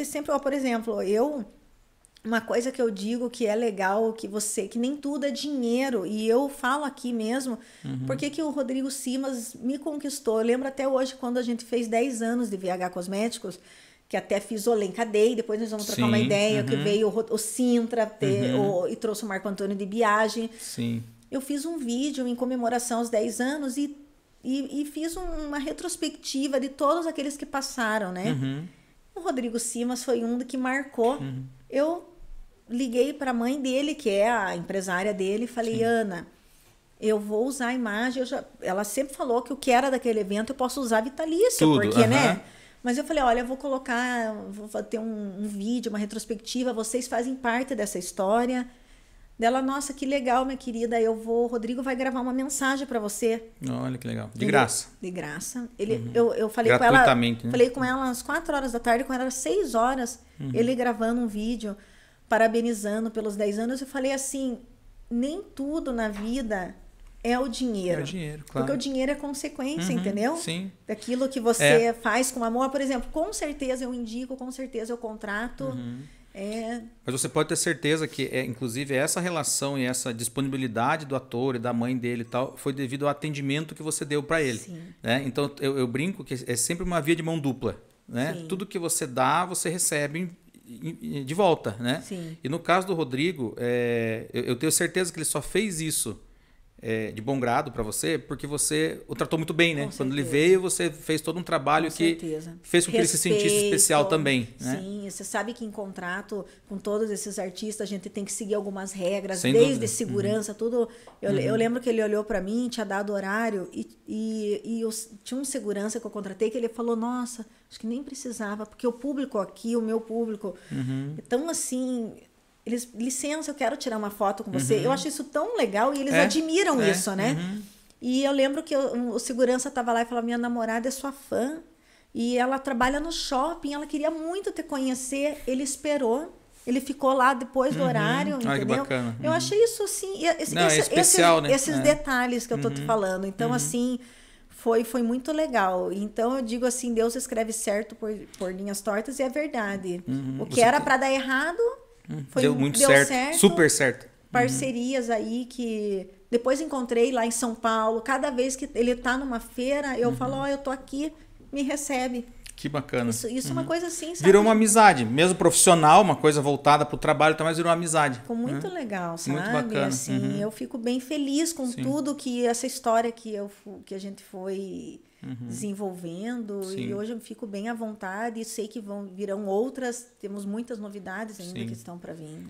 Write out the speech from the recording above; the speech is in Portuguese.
e sempre, ó, por exemplo, eu uma coisa que eu digo que é legal, que você, que nem tudo é dinheiro, e eu falo aqui mesmo, uhum. porque que o Rodrigo Simas me conquistou. Eu lembro até hoje quando a gente fez 10 anos de VH Cosméticos, que até fiz o Lencadei, depois nós vamos trocar Sim, uma ideia, uhum. que veio o, o Sintra ter, uhum. o, e trouxe o Marco Antônio de Biagem. Sim. Eu fiz um vídeo em comemoração aos 10 anos e, e, e fiz um, uma retrospectiva de todos aqueles que passaram, né? Uhum. O Rodrigo Simas foi um do que marcou. Uhum. Eu liguei para a mãe dele, que é a empresária dele, e falei: Sim. Ana, eu vou usar a imagem. Já... Ela sempre falou que o que era daquele evento eu posso usar vitalício, Tudo. porque, uhum. né? Mas eu falei, olha, eu vou colocar, vou ter um, um, vídeo, uma retrospectiva, vocês fazem parte dessa história. Dela, nossa, que legal, minha querida. Eu vou, Rodrigo vai gravar uma mensagem para você. Olha que legal. De Ele, graça. De graça. Ele, uhum. eu, eu falei com ela. Né? Falei com ela às 4 horas da tarde, com ela às 6 horas. Uhum. Ele gravando um vídeo, parabenizando pelos 10 anos. Eu falei assim: nem tudo na vida é o dinheiro. É o dinheiro, claro. Porque o dinheiro é consequência, uhum, entendeu? Sim. Daquilo que você é. faz com amor. Por exemplo, com certeza eu indico, com certeza eu contrato. Uhum. É... Mas você pode ter certeza que, é, inclusive, essa relação e essa disponibilidade do ator e da mãe dele e tal foi devido ao atendimento que você deu para ele. Né? Então, eu, eu, brinco que é sempre uma via de mão dupla. Né? Tudo que você dá, você recebe de volta. Né? Sim. E no caso do Rodrigo, é, eu, eu tenho certeza que ele só fez isso é, de bom grado para você, porque você o tratou muito bem, né? Com Quando certeza. ele veio, você fez todo um trabalho com que certeza. fez com que Respeito, ele se sentisse especial também. Né? Sim, você sabe que em contrato com todos esses artistas a gente tem que seguir algumas regras, Sem desde dúvida. segurança, uhum. tudo. Eu, uhum. eu, lembro que ele olhou para mim, tinha dado horário e, e, e eu, tinha um segurança que eu contratei que ele falou: Nossa, acho que nem precisava, porque o público aqui, o meu público. Uhum. tão assim, eles, licença, eu quero tirar uma foto com você. Uhum. Eu acho isso tão legal e eles é? admiram é? isso, né? Uhum. E eu lembro que eu, o segurança estava lá e falou: minha namorada é sua fã e ela trabalha no shopping, ela queria muito te conhecer. Ele esperou. Ele ficou lá depois do uhum. horário, ah, entendeu? Ai, que bacana. Eu uhum. achei isso assim, esse, Não, é esse, é especial, esses, né? esses é. detalhes que eu tô te uhum. falando. Então, uhum. assim, foi, foi muito legal. Então eu digo assim, Deus escreve certo por, por linhas tortas e é verdade. Uhum, o que era para dar errado foi, deu muito deu certo, certo, super certo. Uhum. Parcerias aí que depois encontrei lá em São Paulo. Cada vez que ele tá numa feira, eu uhum. falo, ó, oh, eu tô aqui, me recebe. Que bacana. Isso, isso uhum. é uma uhum. coisa assim, sabe? Virou uma amizade, mesmo profissional, uma coisa voltada para o trabalho, também virou uma amizade. Ficou muito né? legal, sabe? Muito bacana. Assim, uhum. Eu fico bem feliz com Sim. tudo que essa história que, eu, que a gente foi uhum. desenvolvendo. Sim. E hoje eu fico bem à vontade e sei que vão, virão outras. Temos muitas novidades ainda Sim. que estão para vir. É.